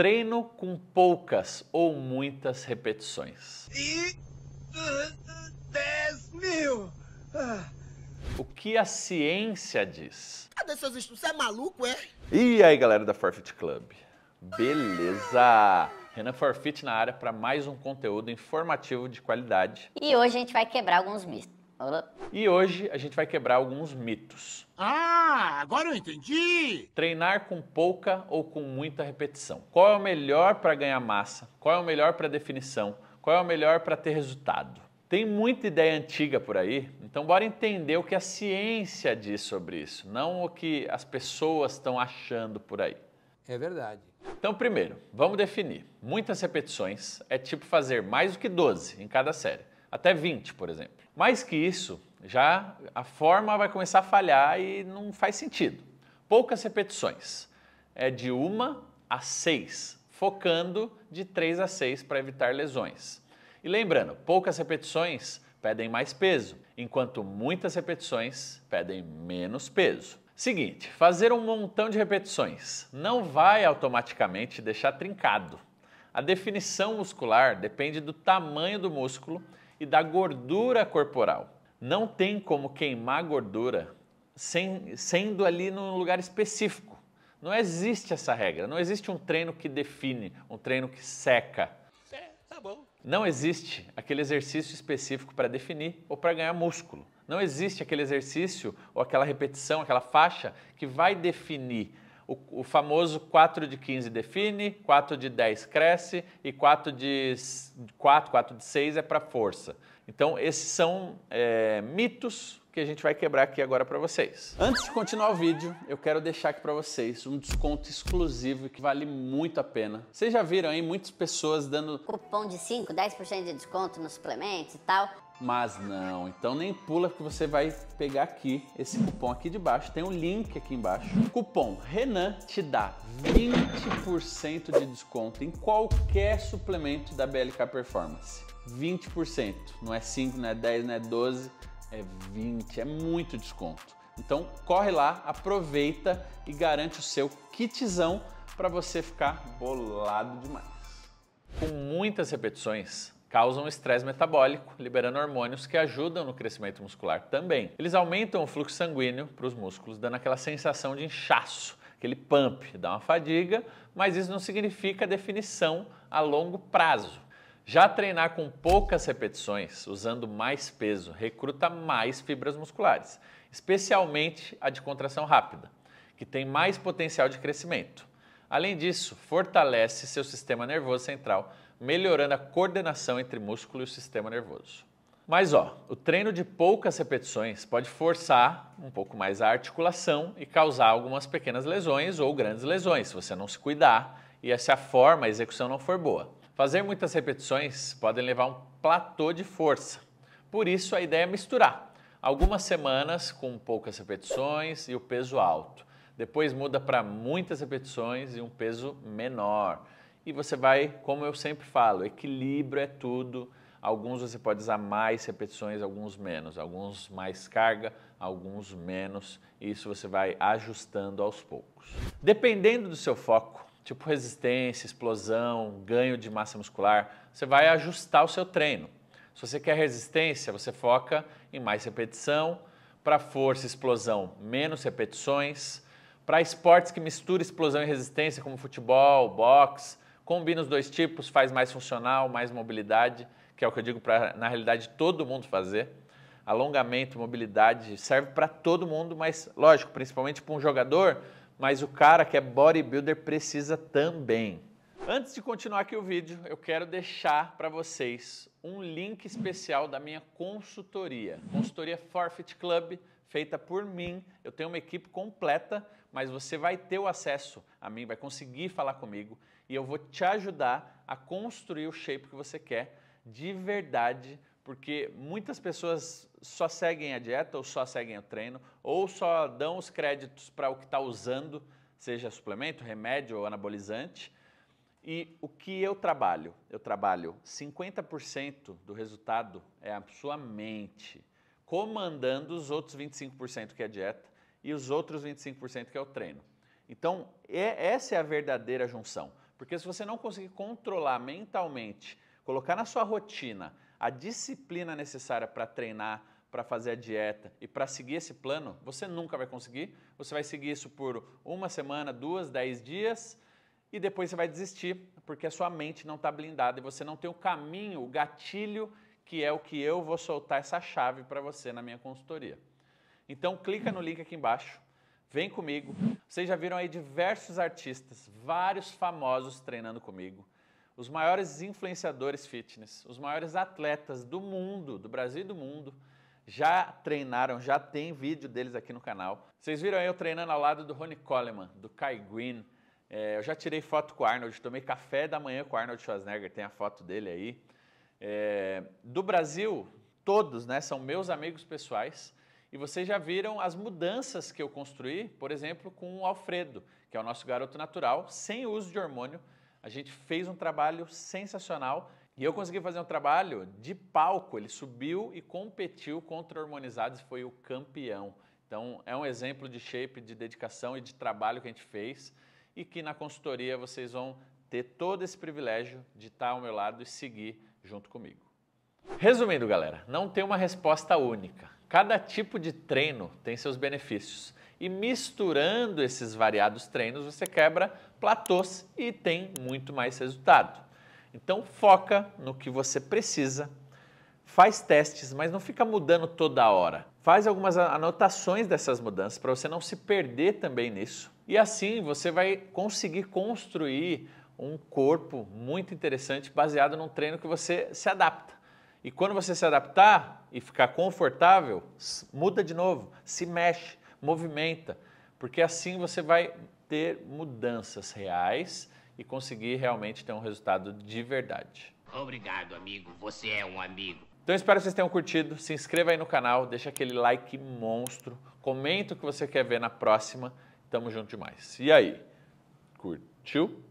Treino com poucas ou muitas repetições. E 10 uh, mil! Ah. O que a ciência diz? Cadê ah, seus estudos? Você é maluco, é? E aí, galera da Forfit Club? Beleza! Renan Forfit na área para mais um conteúdo informativo de qualidade. E hoje a gente vai quebrar alguns mitos. E hoje a gente vai quebrar alguns mitos. Ah, agora eu entendi! Treinar com pouca ou com muita repetição. Qual é o melhor para ganhar massa? Qual é o melhor para definição? Qual é o melhor para ter resultado? Tem muita ideia antiga por aí, então bora entender o que a ciência diz sobre isso, não o que as pessoas estão achando por aí. É verdade. Então, primeiro, vamos definir. Muitas repetições é tipo fazer mais do que 12 em cada série até 20, por exemplo. Mais que isso, já a forma vai começar a falhar e não faz sentido. Poucas repetições. É de uma a seis, focando de três a seis para evitar lesões. E lembrando, poucas repetições pedem mais peso, enquanto muitas repetições pedem menos peso. Seguinte, fazer um montão de repetições não vai automaticamente deixar trincado. A definição muscular depende do tamanho do músculo e da gordura corporal. Não tem como queimar gordura sem, sendo ali num lugar específico. Não existe essa regra, não existe um treino que define, um treino que seca. É, tá bom. Não existe aquele exercício específico para definir ou para ganhar músculo. Não existe aquele exercício ou aquela repetição, aquela faixa que vai definir o, o, famoso 4 de 15 define, 4 de 10 cresce e 4 de 4, 4 de 6 é para força. Então, esses são é, mitos que a gente vai quebrar aqui agora para vocês. Antes de continuar o vídeo, eu quero deixar aqui para vocês um desconto exclusivo que vale muito a pena. Vocês já viram aí muitas pessoas dando cupom de 5, 10% de desconto nos suplementos e tal. Mas não, então nem pula que você vai pegar aqui esse cupom aqui de baixo, tem um link aqui embaixo. O cupom Renan te dá 20% de desconto em qualquer suplemento da BLK Performance. 20%, não é 5, não é 10, não é 12, é 20, é muito desconto. Então corre lá, aproveita e garante o seu kitzão para você ficar bolado demais. Com muitas repetições, causam estresse metabólico, liberando hormônios que ajudam no crescimento muscular também. Eles aumentam o fluxo sanguíneo para os músculos, dando aquela sensação de inchaço, aquele pump, dá uma fadiga, mas isso não significa definição a longo prazo. Já treinar com poucas repetições, usando mais peso, recruta mais fibras musculares, especialmente a de contração rápida, que tem mais potencial de crescimento. Além disso, fortalece seu sistema nervoso central, melhorando a coordenação entre músculo e o sistema nervoso. Mas ó, o treino de poucas repetições pode forçar um pouco mais a articulação e causar algumas pequenas lesões ou grandes lesões, se você não se cuidar e se a forma, a execução não for boa. Fazer muitas repetições podem levar a um platô de força. Por isso a ideia é misturar algumas semanas com poucas repetições e o peso alto. Depois muda para muitas repetições e um peso menor e você vai, como eu sempre falo, equilíbrio é tudo. Alguns você pode usar mais repetições, alguns menos, alguns mais carga, alguns menos. Isso você vai ajustando aos poucos. Dependendo do seu foco, tipo resistência, explosão, ganho de massa muscular, você vai ajustar o seu treino. Se você quer resistência, você foca em mais repetição. Para força, explosão, menos repetições. Para esportes que misturam explosão e resistência, como futebol, boxe, Combina os dois tipos, faz mais funcional, mais mobilidade, que é o que eu digo para, na realidade, todo mundo fazer. Alongamento, mobilidade, serve para todo mundo, mas lógico, principalmente para um jogador, mas o cara que é bodybuilder precisa também. Antes de continuar aqui o vídeo, eu quero deixar para vocês um link especial da minha consultoria, consultoria Forfeit Club, feita por mim. Eu tenho uma equipe completa, mas você vai ter o acesso a mim, vai conseguir falar comigo e eu vou te ajudar a construir o shape que você quer de verdade, porque muitas pessoas só seguem a dieta ou só seguem o treino ou só dão os créditos para o que está usando, seja suplemento, remédio ou anabolizante. E o que eu trabalho? Eu trabalho 50% do resultado é a sua mente, comandando os outros 25% que é a dieta e os outros 25% que é o treino. Então, é, essa é a verdadeira junção. Porque se você não conseguir controlar mentalmente, colocar na sua rotina a disciplina necessária para treinar, para fazer a dieta e para seguir esse plano, você nunca vai conseguir. Você vai seguir isso por uma semana, duas, dez dias e depois você vai desistir porque a sua mente não está blindada e você não tem o caminho, o gatilho que é o que eu vou soltar essa chave para você na minha consultoria. Então clica no link aqui embaixo Vem comigo. Vocês já viram aí diversos artistas, vários famosos treinando comigo. Os maiores influenciadores fitness, os maiores atletas do mundo, do Brasil e do mundo, já treinaram, já tem vídeo deles aqui no canal. Vocês viram aí eu treinando ao lado do Ronnie Coleman, do Kai Green. É, eu já tirei foto com o Arnold, tomei café da manhã com o Arnold Schwarzenegger, tem a foto dele aí. É, do Brasil, todos né, são meus amigos pessoais. E vocês já viram as mudanças que eu construí, por exemplo, com o Alfredo, que é o nosso garoto natural, sem uso de hormônio. A gente fez um trabalho sensacional e eu consegui fazer um trabalho de palco. Ele subiu e competiu contra hormonizados e foi o campeão. Então, é um exemplo de shape, de dedicação e de trabalho que a gente fez e que na consultoria vocês vão ter todo esse privilégio de estar ao meu lado e seguir junto comigo. Resumindo, galera, não tem uma resposta única. Cada tipo de treino tem seus benefícios. E misturando esses variados treinos, você quebra platôs e tem muito mais resultado. Então foca no que você precisa, faz testes, mas não fica mudando toda hora. Faz algumas anotações dessas mudanças para você não se perder também nisso. E assim você vai conseguir construir um corpo muito interessante baseado num treino que você se adapta. E quando você se adaptar e ficar confortável, muda de novo, se mexe, movimenta, porque assim você vai ter mudanças reais e conseguir realmente ter um resultado de verdade. Obrigado, amigo. Você é um amigo. Então espero que vocês tenham curtido. Se inscreva aí no canal, deixa aquele like monstro, comenta o que você quer ver na próxima. Tamo junto demais. E aí? Curtiu?